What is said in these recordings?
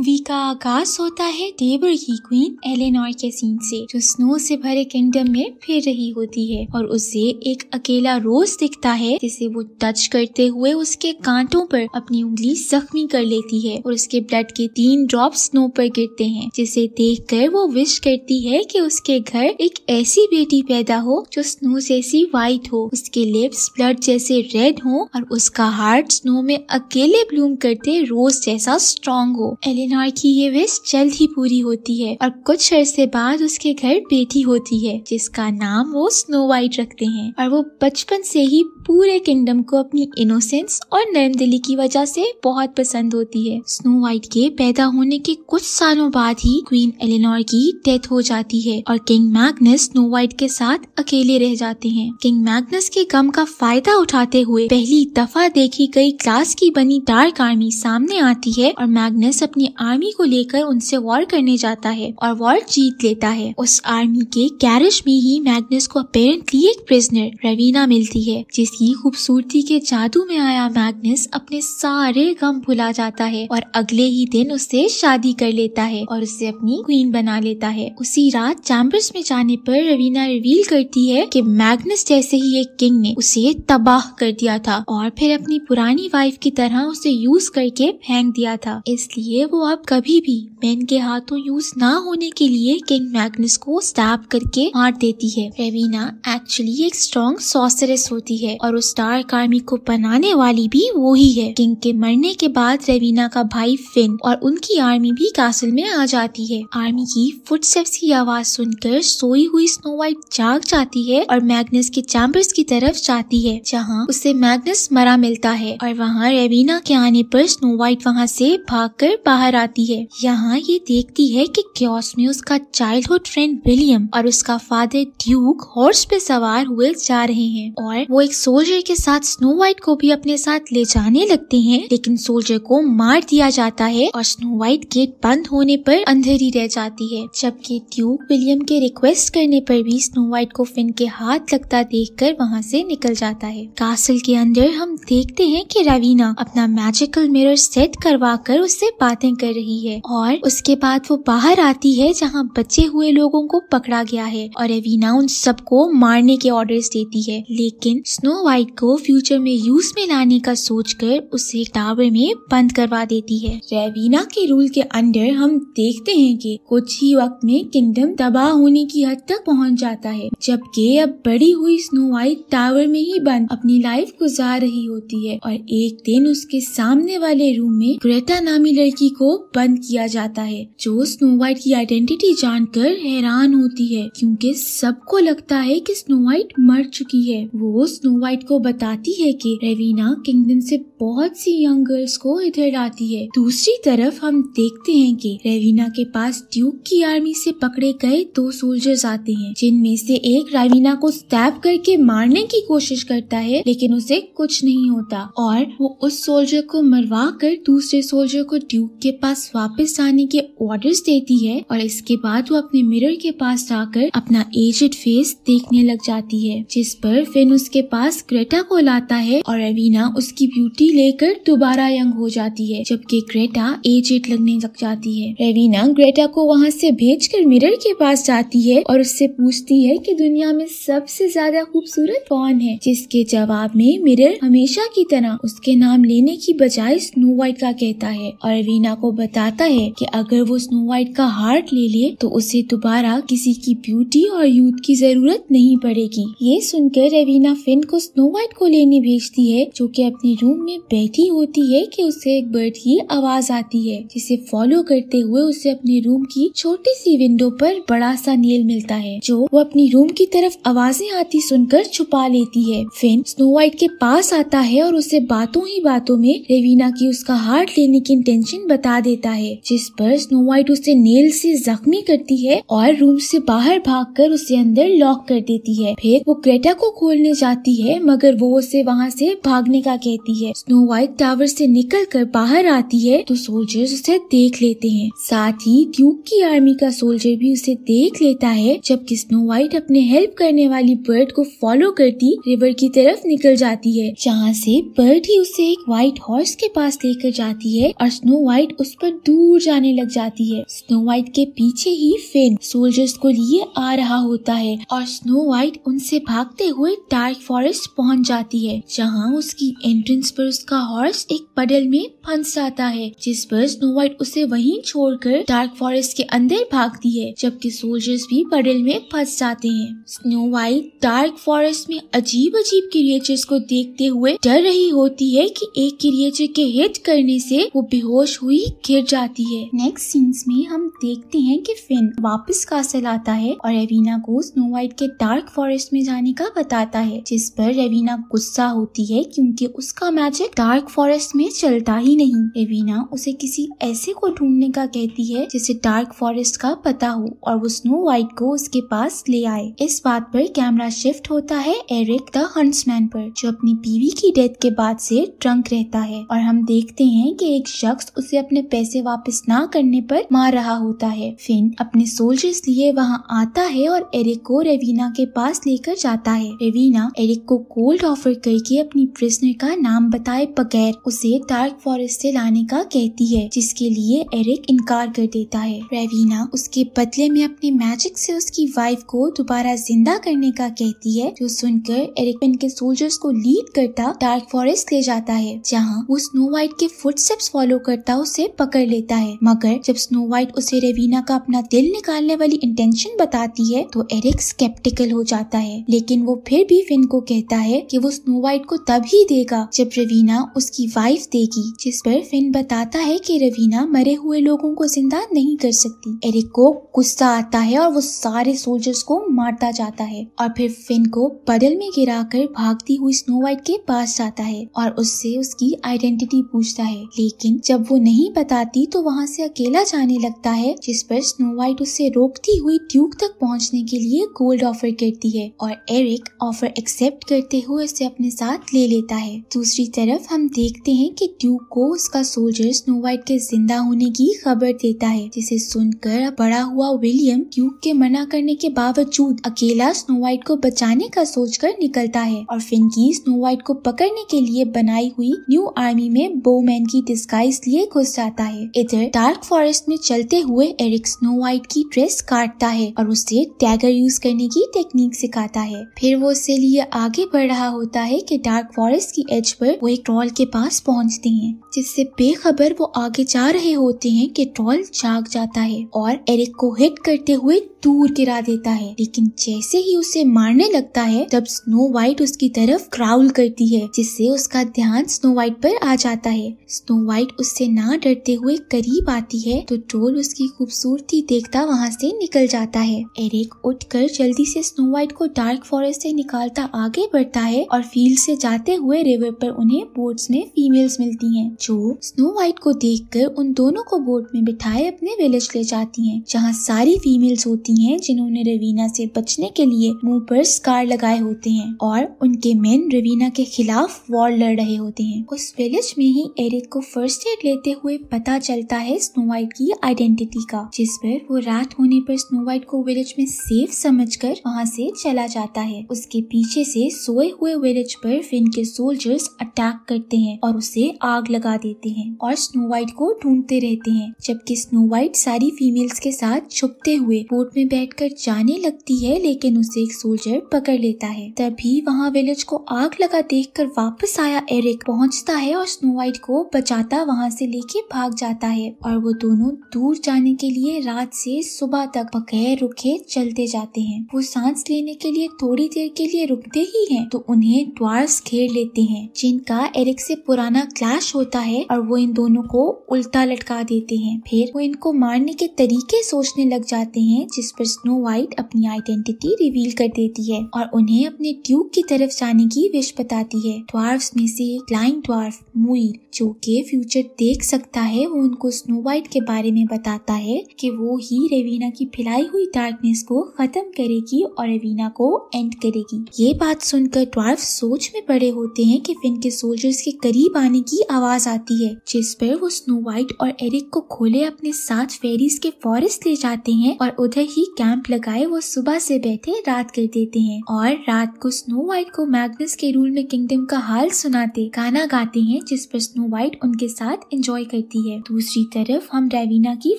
movie का आगाज होता है टेबर की क्वीन एलेनॉर के सीन से जो स्नो से भरे किंगडम में फिर रही होती है और उसे एक अकेला रोज दिखता है जिसे वो टच करते हुए उसके कांटों पर अपनी उंगली जख्मी कर लेती है और उसके ब्लड के तीन ड्रॉप स्नो पर गिरते हैं जिसे देख कर वो विश करती है की उसके घर एक ऐसी बेटी पैदा हो जो स्नो जैसी व्हाइट हो उसके लिप्स ब्लड जैसे रेड हो और उसका हार्ट स्नो में अकेले ब्लूम करते रोज जैसा स्ट्रॉन्ग हो एलिन शेनॉय की ये विश जल्द ही पूरी होती है और कुछ अरसे बाद उसके घर बेटी होती है जिसका नाम वो स्नो वाइट रखते हैं और वो बचपन से ही पूरे किंगडम को अपनी इनोसेंस और नरम दिली की वजह से बहुत पसंद होती है स्नो वाइट के पैदा होने के कुछ सालों बाद ही क्वीन एलिनोर की डेथ हो जाती है और किंग मैग्नस स्नो वाइट के साथ अकेले रह जाते हैं किंग मैग्नस के गम का फायदा उठाते हुए पहली दफा देखी गई क्लास की बनी डार्क आर्मी सामने आती है और मैग्नस अपनी आर्मी को लेकर उनसे वॉर करने जाता है और वॉर जीत लेता है उस आर्मी के कैरिज में ही मैग्नस को अपेरेंटली एक प्रिजनर रवीना मिलती है जिसकी खूबसूरती के जादू में आया मैग्नस अपने सारे गम भुला जाता है और अगले ही दिन उससे शादी कर लेता है और उसे अपनी क्वीन बना लेता है उसी रात चैम्बर्स में जाने पर रवीना रिवील करती है कि मैग्नस जैसे ही एक किंग ने उसे तबाह कर दिया था और फिर अपनी पुरानी वाइफ की तरह उसे यूज करके फेंक दिया था इसलिए वो आप कभी भी मैन के हाथों यूज ना होने के लिए किंग मैग्नस को स्टैप करके मार देती है रेवीना एक्चुअली एक स्ट्रॉन्ग सॉसरेस होती है और उस डार्क आर्मी को बनाने वाली भी वो ही है किंग के मरने के बाद रेवीना का भाई फिन और उनकी आर्मी भी कासल में आ जाती है आर्मी की फुटस्टेप्स की आवाज सुनकर सोई हुई स्नो वाइट जाग जाती है और मैग्नस के चैम्बर्स की तरफ जाती है जहाँ उसे मैग्नस मरा मिलता है और वहाँ रेवीना के आने पर स्नो वाइट वहाँ से भागकर बाहर आती है यहाँ ये देखती है कि क्योस में उसका चाइल्डहुड फ्रेंड विलियम और उसका फादर ड्यूक हॉर्स पे सवार हुए जा रहे हैं और वो एक सोल्जर के साथ स्नो वाइट को भी अपने साथ ले जाने लगते हैं लेकिन सोल्जर को मार दिया जाता है और स्नो व्हाइट गेट बंद होने पर अंधेरी रह जाती है जबकि ड्यूक विलियम के रिक्वेस्ट करने पर भी स्नो व्हाइट को फिन के हाथ लगता देख कर वहाँ से निकल जाता है कासल के अंदर हम देखते हैं कि रवीना अपना मैजिकल मिरर सेट करवा कर उससे बातें कर रही है और उसके बाद वो बाहर आती है जहाँ बचे हुए लोगों को पकड़ा गया है और एवीना उन सबको मारने के ऑर्डर्स देती है लेकिन स्नो वाइट को फ्यूचर में यूज में लाने का सोचकर उसे टावर में बंद करवा देती है रेवीना के रूल के अंडर हम देखते हैं कि कुछ ही वक्त में किंगडम तबाह होने की हद तक पहुंच जाता है जबकि अब बड़ी हुई स्नो वाइट टावर में ही बंद अपनी लाइफ गुजार रही होती है और एक दिन उसके सामने वाले रूम में ग्रेटा नामी लड़की को बंद किया जाता है जो स्नो वाइट की आइडेंटिटी जानकर हैरान होती है क्योंकि सबको लगता है कि स्नो वाइट मर चुकी है वो स्नो वाइट को बताती है कि रेवीना किंगडम से बहुत सी यंग गर्ल्स को इधर लाती है दूसरी तरफ हम देखते हैं कि रेवीना के पास ड्यूक की आर्मी से पकड़े गए दो सोल्जर्स आते हैं जिनमें से एक रवीना को स्टैप करके मारने की कोशिश करता है लेकिन उसे कुछ नहीं होता और वो उस सोल्जर को मरवा कर दूसरे सोल्जर को ड्यूक के पास वापस आने के ऑर्डर्स देती है और इसके बाद वो अपने मिरर के पास जाकर अपना एजेड फेस देखने लग जाती है जिस पर फिन उसके पास ग्रेटा को लाता है और एवीना उसकी ब्यूटी लेकर दोबारा यंग हो जाती है जबकि ग्रेटा एजेड लगने लग जाती है रेवीना ग्रेटा को वहाँ से भेज मिरर के पास जाती है और उससे पूछती है की दुनिया में सबसे ज्यादा खूबसूरत कौन है जिसके जवाब में मिरर हमेशा की तरह उसके नाम लेने की बजाय स्नो वाइट का कहता है और वीना को बताता है कि अगर वो स्नो वाइट का हार्ट ले ले तो उसे दोबारा किसी की ब्यूटी और यूथ की जरूरत नहीं पड़ेगी ये सुनकर रेवीना फिन को स्नो वाइट को लेने भेजती है जो कि अपने रूम में बैठी होती है कि उसे एक बर्ड की आवाज आती है जिसे फॉलो करते हुए उसे अपने रूम की छोटी सी विंडो पर बड़ा सा नील मिलता है जो वो अपनी रूम की तरफ आवाजें आती सुनकर छुपा लेती है फिन स्नो वाइट के पास आता है और उसे बातों ही बातों में रेवीना की उसका हार्ट लेने की इंटेंशन बता गिरा देता है जिस पर स्नो वाइट उसे नेल से जख्मी करती है और रूम से बाहर भागकर उसे अंदर लॉक कर देती है फिर वो क्रेटा को खोलने जाती है मगर वो उसे वहाँ से भागने का कहती है स्नो वाइट टावर से निकल कर बाहर आती है तो सोल्जर्स उसे देख लेते हैं साथ ही ड्यूक की आर्मी का सोल्जर भी उसे देख लेता है जबकि स्नो वाइट अपने हेल्प करने वाली बर्ड को फॉलो करती रिवर की तरफ निकल जाती है जहाँ से बर्ड ही उसे एक व्हाइट हॉर्स के पास लेकर जाती है और स्नो व्हाइट उस उस पर दूर जाने लग जाती है स्नो वाइट के पीछे ही फेन सोल्जर्स को लिए आ रहा होता है और स्नो वाइट उनसे भागते हुए डार्क फॉरेस्ट पहुंच जाती है जहां उसकी एंट्रेंस पर उसका हॉर्स एक पडल में फंस जाता है जिस पर स्नो व्हाइट उसे वहीं छोड़कर डार्क फॉरेस्ट के अंदर भागती है जबकि सोल्जर्स भी पडल में फंस जाते हैं स्नो व्हाइट डार्क फॉरेस्ट में अजीब अजीब क्रिएचर्स को देखते हुए डर रही होती है कि एक क्रिएचर के हिट करने से वो बेहोश हुई गिर जाती है नेक्स्ट सीन्स में हम देखते हैं कि फिन वापस कासल आता है और रेवीना को स्नो व्हाइट के डार्क फॉरेस्ट में जाने का बताता है जिस पर रेवीना गुस्सा होती है क्योंकि उसका मैजिक डार्क फॉरेस्ट में चलता ही नहीं एवीना उसे किसी ऐसे को ढूंढने का कहती है जिसे डार्क फॉरेस्ट का पता हो और वो स्नो व्हाइट को उसके पास ले आए इस बात पर कैमरा शिफ्ट होता है एरिक द हंसमैन पर जो अपनी बीवी की डेथ के बाद से ट्रंक रहता है और हम देखते हैं कि एक शख्स उसे अपने पैसे वापस ना करने पर मार रहा होता है फिन अपने सोल्जर्स लिए वहाँ आता है और एरिक को रेवीना के पास लेकर जाता है रेवीना एरिक को गोल्ड ऑफर करके अपनी प्रिजनर का नाम बताए बगैर उसे डार्क फॉरेस्ट फॉरेस्टे लाने का कहती है जिसके लिए एरिक इनकार कर देता है रेवीना उसके बदले में अपने मैजिक से उसकी वाइफ को दोबारा जिंदा करने का कहती है जो सुनकर एरिक इनके सोल्जर्स को लीड करता डार्क फॉरेस्ट ले जाता है जहाँ वो स्नो व्हाइट के फुटस्टेप्स फॉलो करता उसे पकड़ लेता है मगर जब स्नो व्हाइट उसे रेवीना का अपना दिल निकालने वाली इंटेंशन बताती है तो एरिक स्केप्टिकल हो जाता है लेकिन वो फिर भी फिन को कहता है कि वो स्नो व्हाइट को तब ही देगा जब रेवीना उसकी वाइफ देगी जिस पर फिन बताता है कि रवीना मरे हुए लोगों को जिंदा नहीं कर सकती एरिक को गुस्सा आता है और वो सारे सोल्जर्स को मारता जाता है और फिर फिन को बदल में गिराकर भागती हुई स्नो वाइट के पास जाता है और उससे उसकी आइडेंटिटी पूछता है लेकिन जब वो नहीं बताती तो वहाँ से अकेला जाने लगता है जिस पर स्नो वाइट उसे रोकती हुई ट्यूक तक पहुँचने के लिए गोल्ड ऑफर करती है और एरिक ऑफर एक्सेप्ट करते हुए उसे अपने साथ ले लेता है दूसरी तरफ हम देखते हैं कि ट्यूक को को उसका सोल्जर स्नो व्हाइट के जिंदा होने की खबर देता है जिसे सुनकर बड़ा हुआ विलियम क्यूक के मना करने के बावजूद अकेला स्नो व्हाइट को बचाने का सोचकर निकलता है और फिनकी स्नो व्हाइट को पकड़ने के लिए बनाई हुई न्यू आर्मी में बोमैन की डिस्गाइज लिए घुस जाता है इधर डार्क फॉरेस्ट में चलते हुए एरिक स्नो व्हाइट की ड्रेस काटता है और उसे टैगर यूज करने की टेक्निक सिखाता है फिर वो उससे लिए आगे बढ़ रहा होता है कि डार्क फॉरेस्ट की एज पर वो एक ट्रॉल के पास पहुंचते हैं जिससे बेखबर वो आगे जा रहे होते हैं कि ट्रॉल जाग जाता है और एरिक को हिट करते हुए दूर गिरा देता है लेकिन जैसे ही उसे मारने लगता है तब स्नो व्हाइट उसकी तरफ क्राउल करती है जिससे उसका ध्यान स्नो व्हाइट पर आ जाता है स्नो व्हाइट उससे ना डरते हुए करीब आती है तो ट्रोल उसकी खूबसूरती देखता वहाँ से निकल जाता है एरिक उठकर जल्दी से स्नो व्हाइट को डार्क फॉरेस्ट से निकालता आगे बढ़ता है और फील्ड से जाते हुए रिवर पर उन्हें बोट्स में फीमेल्स मिलती हैं जो स्नो वाइट को कर उन दोनों को बोट में बिठाए अपने विलेज ले जाती हैं जहाँ सारी फीमेल्स होती हैं जिन्होंने रवीना से बचने के लिए मुंह पर स्कार लगाए होते हैं और उनके मेन रवीना के खिलाफ वॉर लड़ रहे होते हैं उस विलेज में ही एरिक को फर्स्ट एड लेते हुए पता चलता है स्नो वाइट की आइडेंटिटी का जिस पर वो रात होने पर स्नो वाइट को विलेज में सेफ समझकर वहाँ से चला जाता है उसके पीछे से सोए हुए विलेज पर फिन के सोल्जर्स अटैक करते हैं और उसे आग लगा लगा देते हैं और स्नो वाइट को ढूंढते रहते हैं जबकि स्नो वाइट सारी फीमेल्स के साथ छुपते हुए बोट में बैठकर जाने लगती है लेकिन उसे एक सोल्जर पकड़ लेता है तभी वहाँ विलेज को आग लगा देख कर वापस आया एरिक पहुँचता है और स्नो वाइट को बचाता वहाँ से लेके भाग जाता है और वो दोनों दूर जाने के लिए रात से सुबह तक बगैर रुके चलते जाते हैं वो सांस लेने के लिए थोड़ी देर के लिए रुकते ही हैं तो उन्हें ड्वार्स घेर लेते हैं जिनका एरिक से पुराना क्लैश होता होता है और वो इन दोनों को उल्टा लटका देते हैं फिर वो इनको मारने के तरीके सोचने लग जाते हैं जिस पर स्नो वाइट अपनी आइडेंटिटी रिवील कर देती है और उन्हें अपने ट्यूब की तरफ जाने की विश बताती है ट्वार्फ में से क्लाइन ट्वार्फ मुइल जो के फ्यूचर देख सकता है वो उनको स्नो वाइट के बारे में बताता है कि वो ही रेवीना की फैलाई हुई डार्कनेस को खत्म करेगी और रेवीना को एंड करेगी ये बात सुनकर ट्वार्फ सोच में पड़े होते हैं कि फिन के सोल्जर्स के करीब आने की आवाज जाती है जिस पर वो स्नो व्हाइट और एरिक को खोले अपने साथ फेरीज के फॉरेस्ट ले जाते हैं और उधर ही कैंप लगाए वो सुबह से बैठे रात कर देते हैं और रात को स्नो व्हाइट को मैग्नस के रूल में किंगडम का हाल सुनाते गाना गाते हैं जिस पर स्नो व्हाइट उनके साथ एंजॉय करती है दूसरी तरफ हम रेवीना की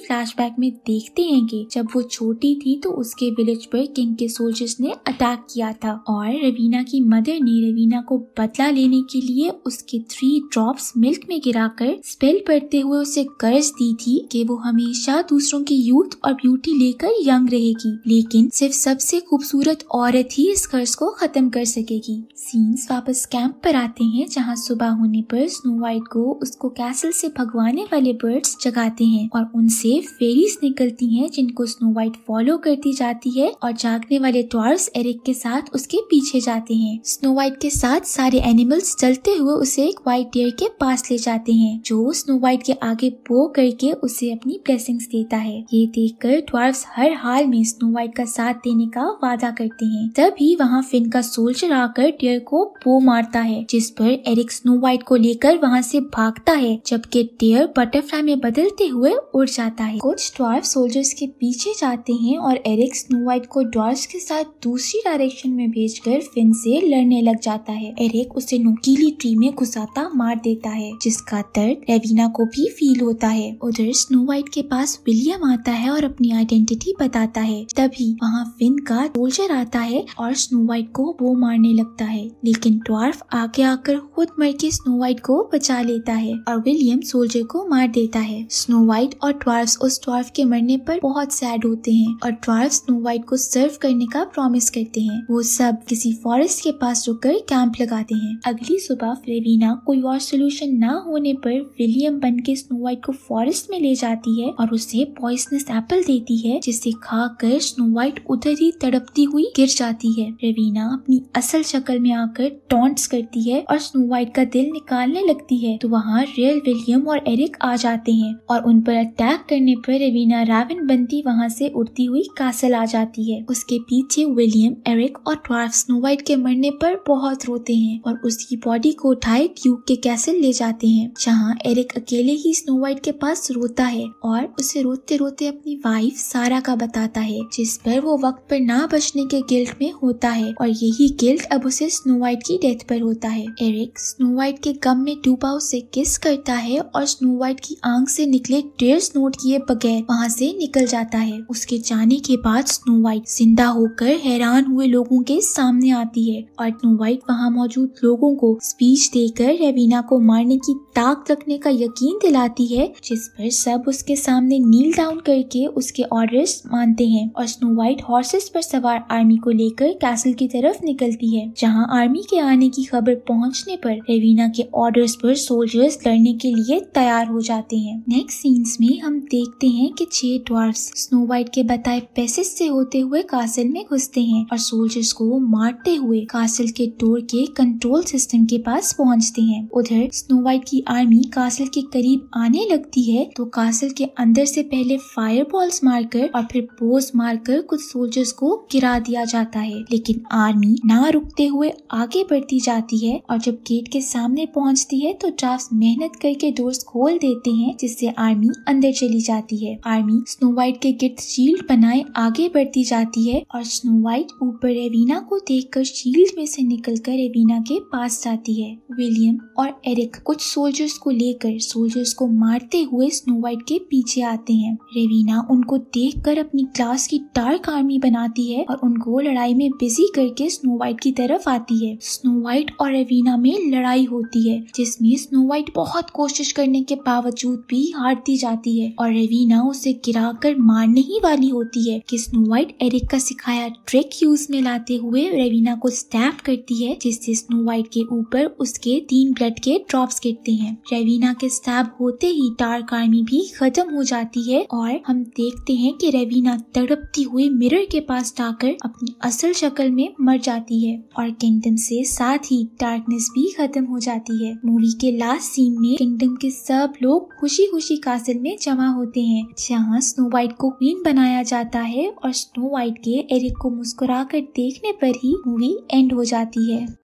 फ्लैश में देखते हैं कि जब वो छोटी थी तो उसके विलेज पर किंग के सोल्जर्स ने अटैक किया था और रवीना की मदर ने रवीना को बदला लेने के लिए उसके थ्री ड्रॉप्स मिल्क में गिराकर स्पेल पढ़ते हुए उसे कर्ज दी थी कि वो हमेशा दूसरों की यूथ और ब्यूटी लेकर यंग रहेगी लेकिन सिर्फ सबसे खूबसूरत औरत ही इस कर्ज को खत्म कर सकेगी सीन्स वापस कैंप पर आते हैं जहाँ सुबह होने पर स्नो वाइट को उसको कैसल से भगवाने वाले बर्ड्स जगाते हैं और उनसे फेरीज निकलती हैं जिनको स्नो वाइट फॉलो करती जाती है और जागने वाले ट्वार्स एरिक के साथ उसके पीछे जाते हैं स्नो वाइट के साथ सारे एनिमल्स चलते हुए उसे एक व्हाइट डेयर के पास ले जाते जाते हैं जो स्नो व्हाइट के आगे बो करके उसे अपनी ब्लेसिंग्स देता है ये देख कर ड्वार्फ्स हर हाल में स्नो व्हाइट का साथ देने का वादा करते हैं तभी वहाँ फिन का सोल्जर आकर डियर को बो मारता है जिस पर एरिक स्नो व्हाइट को लेकर वहाँ से भागता है जबकि डियर बटरफ्लाई में बदलते हुए उड़ जाता है कुछ ड्वार्फ सोल्जर्स के पीछे जाते हैं और एरिक स्नो व्हाइट को ड्वार्फ के साथ दूसरी डायरेक्शन में कर फिन से लड़ने लग जाता है एरिक उसे नुकीली ट्री में घुसाता मार देता है जिस जिसका दर्द रेवीना को भी फील होता है उधर स्नो वाइट के पास विलियम आता है और अपनी आइडेंटिटी बताता है तभी वहाँ फिन का सोल्जर आता है और स्नो वाइट को वो मारने लगता है लेकिन ट्वार्फ आगे आकर खुद मर के स्नो वाइट को बचा लेता है और विलियम सोल्जर को मार देता है स्नो वाइट और ट्वार्फ उस ट्वार्फ के मरने पर बहुत सैड होते हैं और ट्वार्फ स्नो वाइट को सर्व करने का प्रॉमिस करते हैं वो सब किसी फॉरेस्ट के पास रुककर कैंप लगाते हैं अगली सुबह रेवीना कोई और सोल्यूशन ना होने पर विलियम बन के स्नो व्हाइट को फॉरेस्ट में ले जाती है और उसे पॉइसनस एप्पल देती है जिसे खाकर स्नो व्हाइट उधर ही तड़पती हुई गिर जाती है रवीना अपनी असल शक्ल में आकर टॉन्ट्स करती है और स्नो वाइट का दिल निकालने लगती है तो वहाँ रियल विलियम और एरिक आ जाते हैं और उन पर अटैक करने पर रवीना रावन बनती वहाँ से उड़ती हुई कासल आ जाती है उसके पीछे विलियम एरिक और ट्वार्फ स्नो व्हाइट के मरने पर बहुत रोते हैं और उसकी बॉडी को उठाए ट्यूब के कैसल ले जाते हैं हैं जहाँ एरिक अकेले ही स्नो वाइट के पास रोता है और उसे रोते रोते अपनी वाइफ सारा का बताता है जिस पर वो वक्त पर ना बचने के गिल्ट में होता है और यही गिल्ट अब उसे स्नो वाइट की डेथ पर होता है एरिक स्नो वाइट के गम में डूबा उसे किस करता है और स्नो वाइट की आंख से निकले टेयर्स नोट किए बगैर वहाँ से निकल जाता है उसके जाने के बाद स्नो वाइट जिंदा होकर हैरान हुए लोगों के सामने आती है और स्नो वाइट वहाँ मौजूद लोगों को स्पीच देकर रेवीना को मारने की ताक रखने का यकीन दिलाती है जिस पर सब उसके सामने नील डाउन करके उसके ऑर्डर्स मानते हैं और स्नो वाइट हॉर्सेस पर सवार आर्मी को लेकर कैसल की तरफ निकलती है जहां आर्मी के आने की खबर पहुंचने पर रेवीना के ऑर्डर्स पर सोल्जर्स लड़ने के लिए तैयार हो जाते हैं नेक्स्ट सीन्स में हम देखते हैं कि छह ड्वार्फ्स स्नो वाइट के बताए पैसे से होते हुए कासल में घुसते हैं और सोल्जर्स को मारते हुए कासल के डोर के कंट्रोल सिस्टम के पास पहुँचते हैं उधर स्नो वाइट की आर्मी कासल के करीब आने लगती है तो कासल के अंदर से पहले फायर बॉल्स मारकर और फिर पोज मारकर कुछ सोल्जर्स को गिरा दिया जाता है लेकिन आर्मी ना रुकते हुए आगे बढ़ती जाती है और जब गेट के सामने पहुंचती है तो ड्राफ्ट मेहनत करके डोर्स खोल देते हैं जिससे आर्मी अंदर चली जाती है आर्मी स्नो वाइट के गिर्द शील्ड बनाए आगे बढ़ती जाती है और स्नो व्हाइट ऊपर रेवीना को देखकर शील्ड में से निकलकर रेवीना के पास जाती है विलियम और एरिक कुछ सोल्जर्स को लेकर सोल्जर्स को मारते हुए स्नो वाइट के पीछे आते हैं रेवीना उनको देखकर अपनी क्लास की डार्क आर्मी बनाती है और उनको लड़ाई में बिजी करके स्नो वाइट की तरफ आती है स्नो वाइट और रेवीना में लड़ाई होती है जिसमें स्नो वाइट बहुत कोशिश करने के बावजूद भी हारती जाती है और रेवीना उसे गिरा कर मारने ही वाली होती है कि स्नो वाइट एरिक का सिखाया ट्रिक यूज में लाते हुए रेवीना को स्टैप करती है जिससे स्नो वाइट के ऊपर उसके तीन ब्लड के ड्रॉप्स गिरते करते हैं रेवीना के स्टैब होते ही डार्क आर्मी भी खत्म हो जाती है और हम देखते हैं कि रेवीना तड़पती हुई मिरर के पास जाकर अपनी असल शक्ल में मर जाती है और किंगडम से साथ ही डार्कनेस भी खत्म हो जाती है मूवी के लास्ट सीन में किंगडम के सब लोग खुशी खुशी कासिल में जमा होते हैं जहाँ स्नो वाइट को क्वीन बनाया जाता है और स्नो वाइट के एरिक को मुस्कुरा कर देखने पर ही मूवी एंड हो जाती है